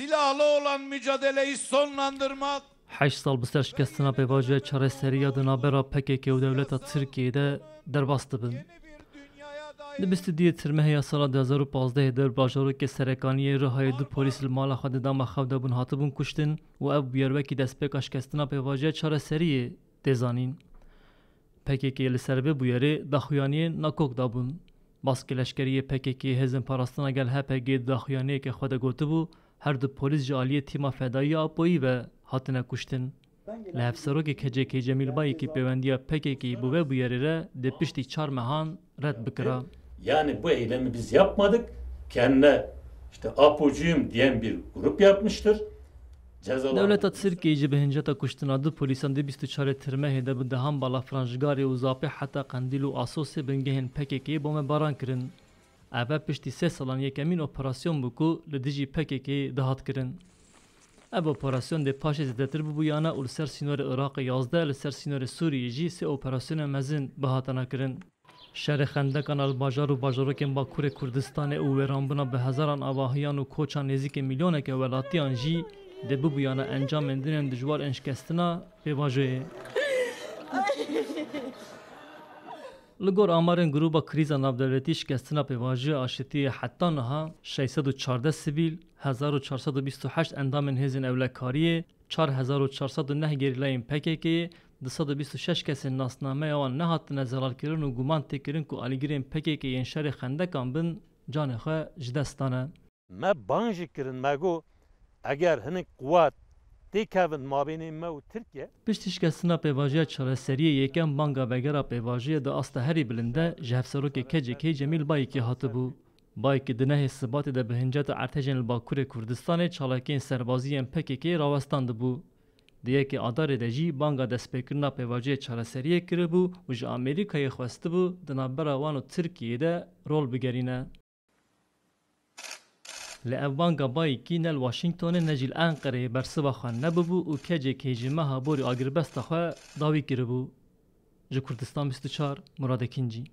silahlı olan mücadeleyi sonlandırmak 8 sal bizler şikestine bevaje çareseriya dinabera PKK u Türkiye'de derbas dibin. Di bistidiye tirmeheya sala 2015 derbajarok ke serekaniye rihayê du polîs li mala xwe di dama xew de bûn hatibûn kuştin û ev bûyerwekî destpêka şikestina pêvajiya çareseriyê tê zanîn. PKK li ser vê bûyerê daxuyaniyên nakok dabûn. Baskê leşkeriyê PKK hêzên parastina gel HPG daxuyaniyeke xwe gotu bu her du polis ji aliyê tîma fedayî ve hatine kuştin. Li hevserokê Cemil Cemîl ki pêwendiya pekekî bu ve bu yerê re di piştî çar mehan red bikira. Yani bu eylemi biz yapmadık. Kendine işte apocuyum diyen bir grup yapmıştır. Devleta Tirkiye ji bihinceta kuştina du polisan di bîst û çarê Tirmehê de bi dehan bala franjgarê û zapê heta Qendîl û Asosê bingehên pekekê bombebaran ئەە پشتی سێ ساڵان یەکەمین ئۆپەراسیۆن بکو لە دژی پەکێکی داهاتکردن. ئەب ئۆپەراسیۆن دێ پاشێ زدەتر ببوویانە و لەسەر سینۆری عراقی یازدە لەسەر سینۆری سووریژی سێ ئۆپەراسیۆنە مەزن بەهاتەنەکردن. شەرە خندەکان الباژار و باژۆکن باکوورە کوردستانێ و وێرانبنا بە هەزاران ئاواهیان و کۆچان نێزیکە میلیۆنەکە وڵاتیان ژی دە ببوویانە ئەنجام مندنێن دژوار ئەنشکەستنا پێواژەیە. لگور آمارن گروبا کریز نابدولتی شکستنا به واژه آشتی حتی نها 614 سیویل 1428 اندام هزین اولکاری 4409 گریلاین پککی 226 کسی ناسنامه اوان نهات نزلال کرن و گمان تکرن که آلیگرین پککی این شر خندکان بن جان خواه جدستانه ما بانجی کرن ما گو اگر هنک قوات دیکاوند مابین ما و ترکیه پشتشکە سنا پێواژیە چارەسەریە یەکەم بانگا بەگەرا پێواژیە دە ئاستەهری بلندە ژەفسەرۆکێ کەجێکی جەمیل بایەکی هاتبوو بایکی دنەهێ سباتێ دە بەهنجاتە ئەرتەژێن لە باکوورێ کوردستانی چاڵەکەین سەربازیەن پەکێکی ڕاوەستان دەبوو دیەکی ئادارێ دەژی بانگا دەستپێکردنا پێواژیە چارەسەریە کربوو و ژە ئەمریکای خوست بوو دنابەرەوان و ترکیەدە ڕۆل بگەرینە لأوان قباي كينا الواشنطن نجي الأنقرة برسبا خوان نببو و كجي كيجي مها بوري آقربست خوا داوي كربو جو كردستان 24 مراد كنجي